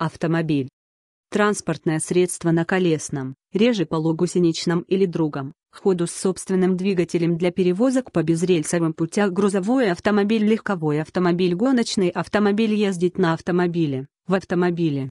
автомобиль. Транспортное средство на колесном, реже полугусеничном или другом, ходу с собственным двигателем для перевозок по безрельсовым путям грузовой автомобиль, легковой автомобиль, гоночный автомобиль ездить на автомобиле, в автомобиле.